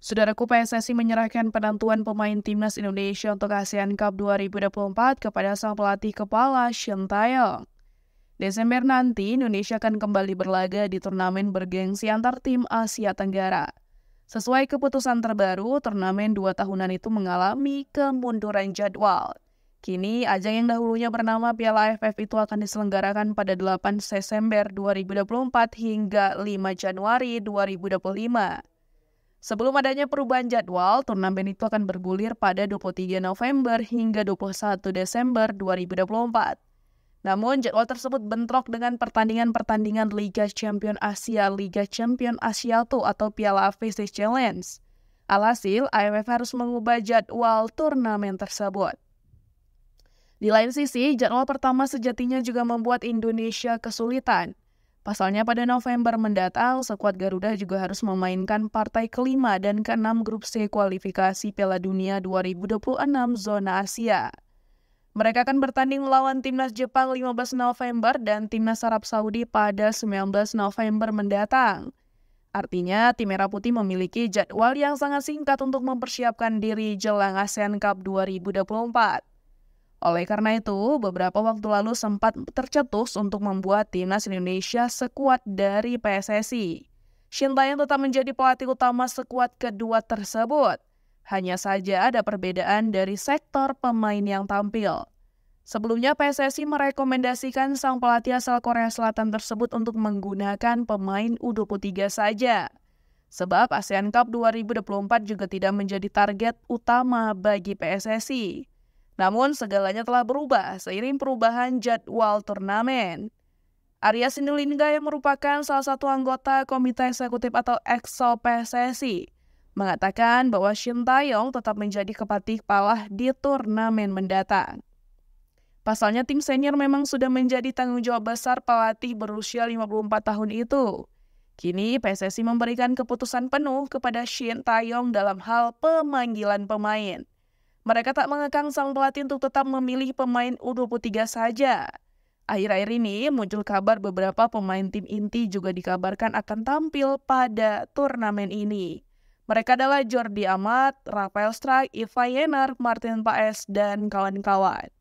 Saudaraku PSSI menyerahkan penentuan pemain timnas Indonesia untuk ASEAN Cup 2024 kepada sang pelatih kepala Shin Tae-yong. Desember nanti, Indonesia akan kembali berlaga di turnamen bergengsi antar tim Asia Tenggara. Sesuai keputusan terbaru, turnamen dua tahunan itu mengalami kemunduran jadwal. Kini, ajang yang dahulunya bernama Piala AFF itu akan diselenggarakan pada 8 Desember 2024 hingga 5 Januari 2025. Sebelum adanya perubahan jadwal, turnamen itu akan bergulir pada 23 November hingga 21 Desember 2024. Namun, jadwal tersebut bentrok dengan pertandingan-pertandingan Liga Champion Asia, Liga Champion Asia 2 atau Piala AFC Challenge. Alhasil, IMF harus mengubah jadwal turnamen tersebut. Di lain sisi, jadwal pertama sejatinya juga membuat Indonesia kesulitan. Pasalnya pada November mendatang, sekuat Garuda juga harus memainkan partai kelima dan keenam grup C kualifikasi Piala Dunia 2026 zona Asia. Mereka akan bertanding melawan timnas Jepang 15 November dan timnas Arab Saudi pada 19 November mendatang. Artinya, tim Merah Putih memiliki jadwal yang sangat singkat untuk mempersiapkan diri jelang ASEAN Cup 2024. Oleh karena itu, beberapa waktu lalu sempat tercetus untuk membuat timnas Indonesia sekuat dari PSSI. Shin Taeyong tetap menjadi pelatih utama sekuat kedua tersebut. Hanya saja ada perbedaan dari sektor pemain yang tampil. Sebelumnya PSSI merekomendasikan sang pelatih asal Korea Selatan tersebut untuk menggunakan pemain U23 saja. Sebab ASEAN Cup 2024 juga tidak menjadi target utama bagi PSSI. Namun segalanya telah berubah seiring perubahan jadwal turnamen. Arya Sinulinga yang merupakan salah satu anggota Komite Eksekutif atau EXO PSSI mengatakan bahwa Shin Taeyong tetap menjadi kepati kepala di turnamen mendatang. Pasalnya tim senior memang sudah menjadi tanggung jawab besar pelatih berusia 54 tahun itu. Kini PSSI memberikan keputusan penuh kepada Shin Taeyong dalam hal pemanggilan pemain. Mereka tak mengekang sang pelatih untuk tetap memilih pemain U23 saja. Akhir-akhir ini muncul kabar beberapa pemain tim inti juga dikabarkan akan tampil pada turnamen ini. Mereka adalah Jordi Amat, Rafael Strike, Iva Martin Paes, dan kawan-kawan.